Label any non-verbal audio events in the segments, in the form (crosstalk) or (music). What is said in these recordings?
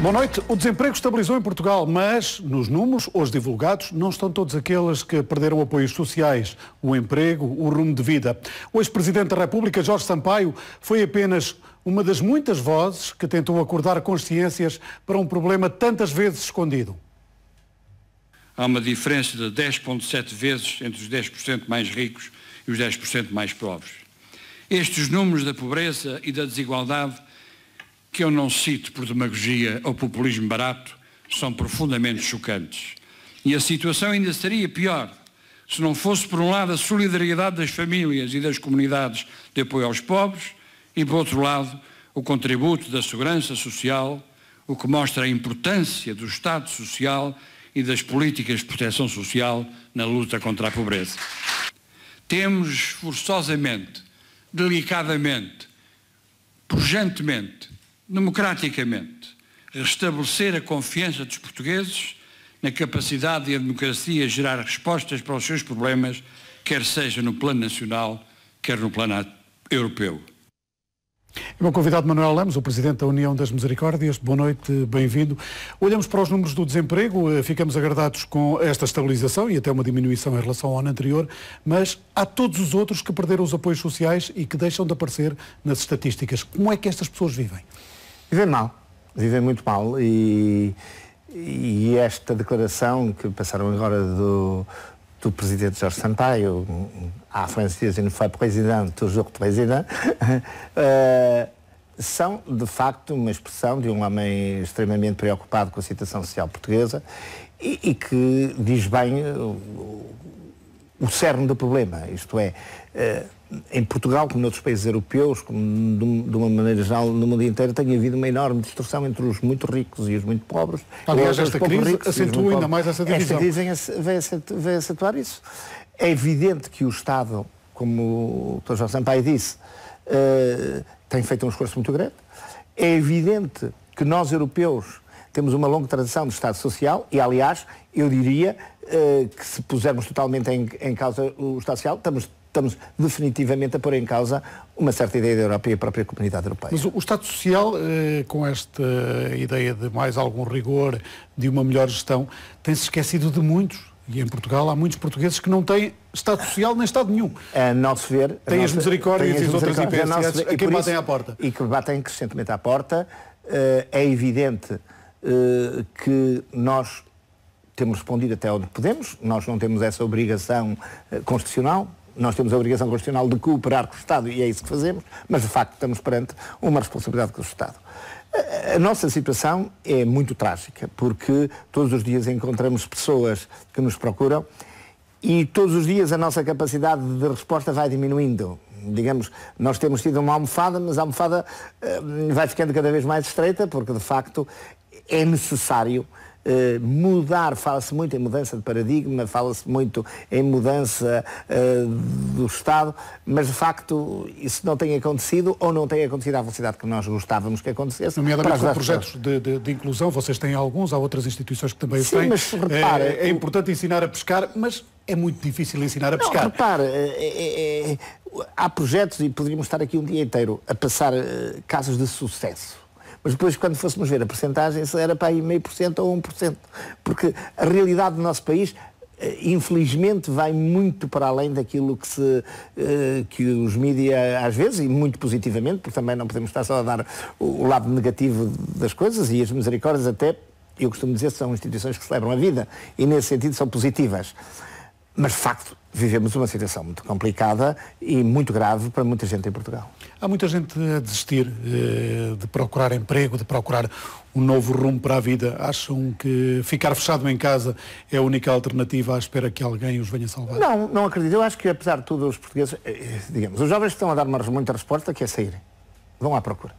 Boa noite. O desemprego estabilizou em Portugal, mas nos números hoje divulgados não estão todos aqueles que perderam apoios sociais, o emprego, o rumo de vida. O ex-presidente da República, Jorge Sampaio, foi apenas uma das muitas vozes que tentou acordar consciências para um problema tantas vezes escondido. Há uma diferença de 10,7 vezes entre os 10% mais ricos e os 10% mais pobres. Estes números da pobreza e da desigualdade que eu não cito por demagogia ou populismo barato, são profundamente chocantes. E a situação ainda seria pior se não fosse, por um lado, a solidariedade das famílias e das comunidades de apoio aos pobres e, por outro lado, o contributo da segurança social, o que mostra a importância do Estado Social e das políticas de proteção social na luta contra a pobreza. Temos forçosamente, delicadamente, pujantemente, democraticamente, restabelecer a confiança dos portugueses na capacidade de a democracia gerar respostas para os seus problemas, quer seja no plano nacional, quer no plano europeu. O meu convidado Manuel Lemos, o Presidente da União das Misericórdias. Boa noite, bem-vindo. Olhamos para os números do desemprego, eh, ficamos agradados com esta estabilização e até uma diminuição em relação ao ano anterior, mas há todos os outros que perderam os apoios sociais e que deixam de aparecer nas estatísticas. Como é que estas pessoas vivem? vivem mal, vivem muito mal. E, e esta declaração que passaram agora do, do presidente Jorge Sampaio à francesa não foi presidente, toujours presidente, (laughs) eh, são de facto uma expressão de um homem extremamente preocupado com a situação social portuguesa e, e que diz bem o, o, o cerne do problema, isto é, uh, em Portugal, como noutros países europeus, como de uma maneira geral no mundo inteiro, tem havido uma enorme distorção entre os muito ricos e os muito pobres. Aliás, esta crise acentua ainda mais essa divisão. Esta crise vai acentuar isso. É evidente que o Estado, como o Dr. Jorge Sampaio disse, uh, tem feito um esforço muito grande. É evidente que nós, europeus, temos uma longa tradição de Estado Social e, aliás, eu diria uh, que se pusermos totalmente em, em causa o Estado Social, estamos estamos definitivamente a pôr em causa uma certa ideia da Europa e a própria comunidade europeia. Mas o, o Estado Social, eh, com esta ideia de mais algum rigor, de uma melhor gestão, tem-se esquecido de muitos. E em Portugal há muitos portugueses que não têm Estado Social nem Estado nenhum. A nosso ver... Têm as misericórdias e as outras IPSS a quem batem à porta. E que batem crescentemente à porta. Uh, é evidente uh, que nós temos respondido até onde podemos, nós não temos essa obrigação uh, constitucional, nós temos a obrigação constitucional de cooperar com o Estado e é isso que fazemos, mas de facto estamos perante uma responsabilidade com o Estado. A nossa situação é muito trágica, porque todos os dias encontramos pessoas que nos procuram e todos os dias a nossa capacidade de resposta vai diminuindo. Digamos, nós temos tido uma almofada, mas a almofada uh, vai ficando cada vez mais estreita, porque de facto é necessário eh, mudar, fala-se muito em mudança de paradigma, fala-se muito em mudança eh, do Estado, mas de facto isso não tem acontecido ou não tem acontecido à velocidade que nós gostávamos que acontecesse. Nomeadamente com projetos de, de, de, inclusão, vocês têm alguns, há outras instituições que também Sim, têm. Mas, repara, eh, é, é importante ensinar a pescar, mas é muito difícil ensinar a pescar. repare, é, é, é, há projetos, e poderíamos estar aqui um dia inteiro, a passar casos de sucesso mas depois quando fôssemos ver a percentagem, era para aí meio por cento ou um por cento, porque a realidade do nosso país eh, infelizmente vai muito para além daquilo que, se, eh, que os mídia às vezes, e muito positivamente, porque também não podemos estar só a dar o lado negativo das coisas e as misericórdias até, eu costumo dizer, são instituições que celebram a vida e nesse sentido são positivas. Mas de facto vivemos uma situação muito complicada e muito grave para muita gente em Portugal. Há muita gente a desistir eh, de procurar emprego, de procurar um novo rumo para a vida. Acham que ficar fechado em casa é a única alternativa à espera que alguém os venha salvar? Não, não acredito. Eu acho que, apesar de tudo, os portugueses, eh, eh, digamos, os jovens estão a dar uma, muita resposta, que é saírem. Vão à procura.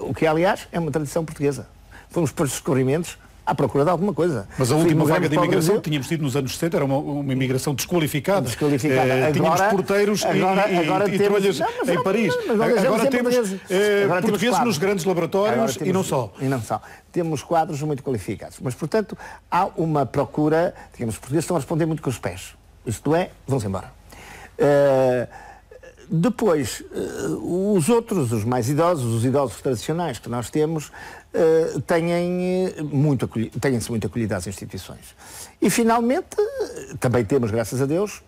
O que, aliás, é uma tradição portuguesa. Fomos para os descobrimentos à procura de alguma coisa. Mas a última vaga de imigração que tínhamos tido nos anos 70 era uma, uma imigração desqualificada. Desqualificada. Eh, agora, tínhamos porteiros agora, e, agora e, temos, e não, em Paris. Não, eh, agora temos portugueses, agora portugueses temos nos grandes laboratórios temos, e não só. E não só. Temos quadros muito qualificados. Mas, portanto, há uma procura, digamos, os portugueses estão a responder muito com os pés. Isto é, vão-se embora. Uh, depois, eh, os outros, os mais idosos, os idosos tradicionais que nós temos, eh, têm eh, muito têm-se muito acolhido às instituições. E, finalmente, também temos, graças a Deus,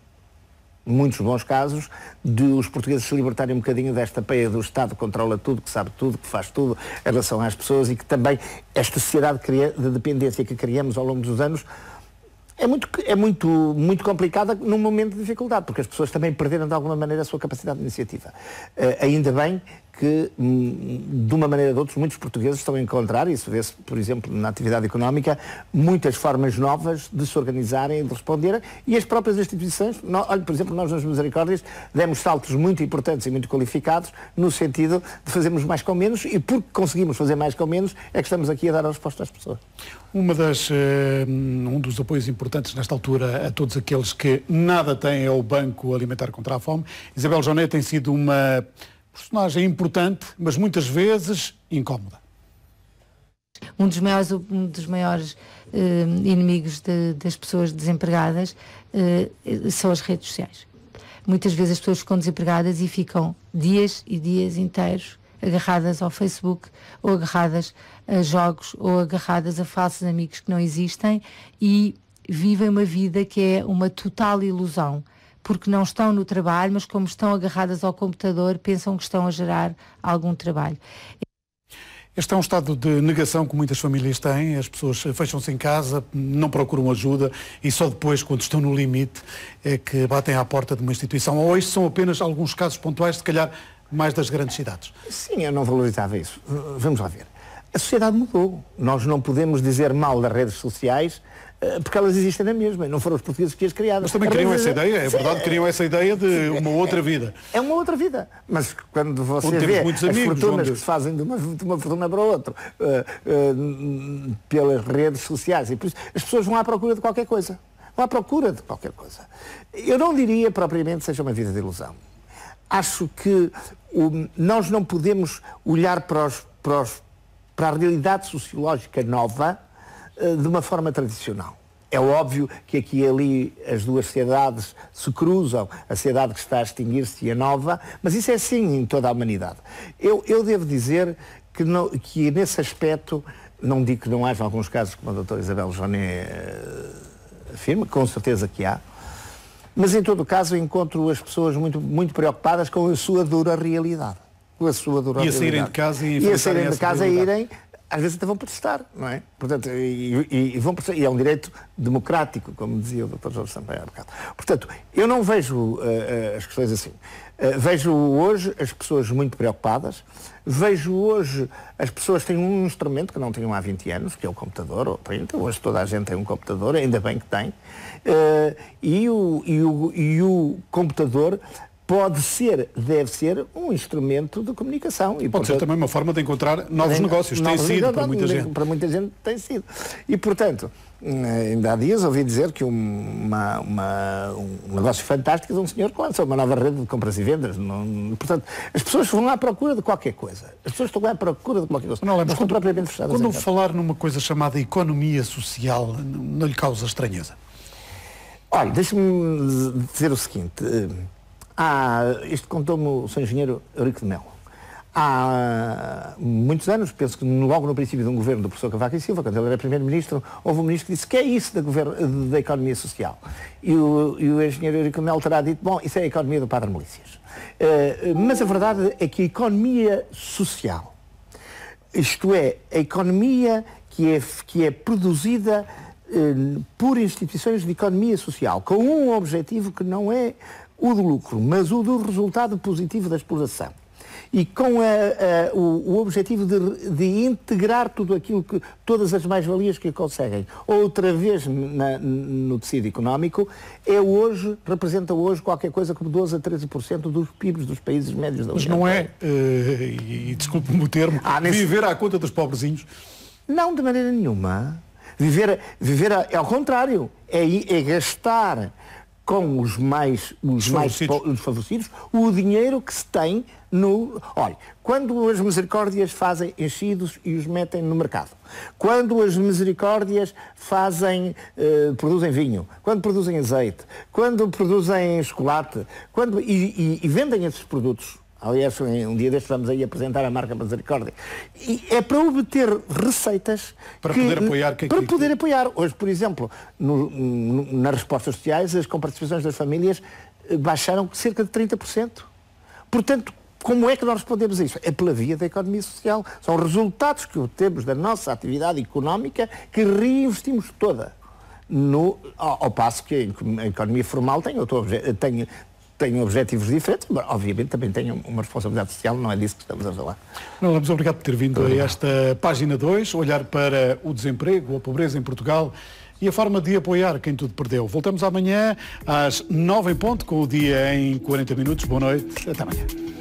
muitos bons casos de os portugueses se libertarem um bocadinho desta peia do Estado que controla tudo, que sabe tudo, que faz tudo em relação às pessoas e que também esta sociedade de dependência que criamos ao longo dos anos é muito, é muito, muito complicada num momento de dificuldade, porque as pessoas também perderam de alguma maneira a sua capacidade de iniciativa. Uh, ainda bem que, hum, de uma maneira ou de outra, muitos portugueses estão a encontrar, isso vê-se, por exemplo, na atividade económica, muitas formas novas de se organizarem e de responder, e as próprias instituições, olha, por exemplo, nós nas Misericórdias demos saltos muito importantes e muito qualificados, no sentido de fazermos mais com menos, e porque conseguimos fazer mais com menos, é que estamos aqui a dar a resposta às pessoas. Uma das, eh, um dos apoios importantes nesta altura a todos aqueles que nada têm é o Banco Alimentar contra a Fome, Isabel Jonet tem sido uma personagem é importante, mas muitas vezes incómoda. Um dos maiores, um dos maiores uh, inimigos de, das pessoas desempregadas uh, são as redes sociais. Muitas vezes as pessoas ficam desempregadas e ficam dias e dias inteiros agarradas ao Facebook ou agarradas a jogos ou agarradas a falsos amigos que não existem e vivem uma vida que é uma total ilusão porque não estão no trabalho, mas como estão agarradas ao computador, pensam que estão a gerar algum trabalho. Este é um estado de negação que muitas famílias têm. As pessoas fecham-se em casa, não procuram ajuda e só depois, quando estão no limite, é que batem à porta de uma instituição. Ou isto são apenas alguns casos pontuais, se calhar mais das grandes cidades. Sim, eu não valorizava isso. Uh, vamos lá ver. A sociedade mudou. Nós não podemos dizer mal das redes sociais eh, porque elas existem na mesma, não foram os portugueses que as criaram. Mas também criam essa ideia, é verdade, criam essa ideia de uma outra vida. (laughs) É uma outra vida, mas quando você Onde vê as amigos, fortunas que se fazem de uma, de uma fortuna para outra, uh, uh, pelas redes sociais, e por isso as pessoas vão à procura de qualquer coisa. Vão à procura de qualquer coisa. Eu não diria propriamente seja uma vida de ilusão. Acho que nós não podemos olhar para, os, para, os, para a realidade sociológica nova eh, de uma forma tradicional. É óbvio que aqui e ali as duas sociedades se cruzam, a sociedade que está a extinguir-se e a nova, mas isso é assim em toda a humanidade. Eu, eu devo dizer que, não, que nesse aspecto, não digo que não haja alguns casos, como a doutora Isabel Joné eh, afirma, com certeza que há, mas em todo o caso encontro as pessoas muito, muito preocupadas com a sua dura realidade. Com a sua dura e a saírem de casa e, e a saírem de casa e irem às vezes até vão protestar, não é? Portanto, e, e, e vão protestar, e é um direito democrático, como dizia o Dr. Jorge Sampaio há bocado. Portanto, eu não vejo uh, uh, as questões assim. Uh, vejo hoje as pessoas muito preocupadas, vejo hoje as pessoas têm um instrumento que não tinham há 20 anos, que é o computador, ou 30, hoje toda a gente tem um computador, ainda bem que tem, uh, e, o, e, o, e o computador pode ser, deve ser, um instrumento de comunicação. E, pode portanto, ser também uma forma de encontrar novos negócios. Novos tem sido, para muita gente. Para muita gente tem sido. E, portanto, ainda há dias ouvi dizer que uma, uma, um negócio fantástico de um senhor que lançou uma nova rede de compras e vendas. Não, portanto, as pessoas vão lá à procura de qualquer coisa. As pessoas estão lá à procura de qualquer coisa. Não, lembro, quando, propriamente Quando falar numa coisa chamada economia social, não, não lhe causa estranheza? Olha, deixe-me dizer o seguinte. Eh, Há, ah, isto contou-me o Sr. engenheiro Eurico de Melo. Há muitos anos, penso que logo no princípio de um governo do professor Cavaco e Silva, quando ele era primeiro-ministro, houve um ministro que disse que é isso da, da economia social. E o, e o engenheiro Eurico Melo terá dito, bom, isso é a economia do Padre Milícias. Uh, eh, mas a verdade é que a economia social, isto é, a economia que é, que é produzida eh, por instituições de economia social, com um objetivo que não é o do lucro, mas o do resultado positivo da exploração. E com a, a, o, o, objetivo de, de, integrar tudo aquilo que, todas as mais-valias que conseguem, outra vez na, no tecido económico, é hoje, representa hoje qualquer coisa como 12 a 13% dos PIBs dos países médios da União. Mas não é, uh, e, desculpe-me o termo, ah, nesse... viver à conta dos pobrezinhos? Não, de maneira nenhuma. Viver, viver é ao contrário, é, é gastar com os mais, os mais desfavorecidos o dinheiro que se tem no. Olha, quando as misericórdias fazem enchidos e os metem no mercado, quando as misericórdias fazem, eh, produzem vinho, quando produzem azeite, quando produzem chocolate, quando, e, e, e vendem esses produtos Aliás, um dia destes vamos aí apresentar a marca Misericórdia. E é para obter receitas para que, poder apoiar que, para poder apoiar. Hoje, por exemplo, no, no, nas respostas sociais, as comparticipações das famílias eh, baixaram cerca de 30%. Portanto, como é que nós respondemos a isso? É pela via da economia social. São resultados que obtemos da nossa atividade económica que reinvestimos toda. No, ao, ao passo que a economia formal tem outro, tem, têm objetivos diferentes, mas obviamente também têm uma responsabilidade social, não é disso que estamos a falar. Não, vamos obrigado por ter vindo a esta página 2, olhar para o desemprego, a pobreza em Portugal e a forma de apoiar quem tudo perdeu. Voltamos amanhã às 9 em ponto com o dia em 40 minutos. Boa noite, até amanhã.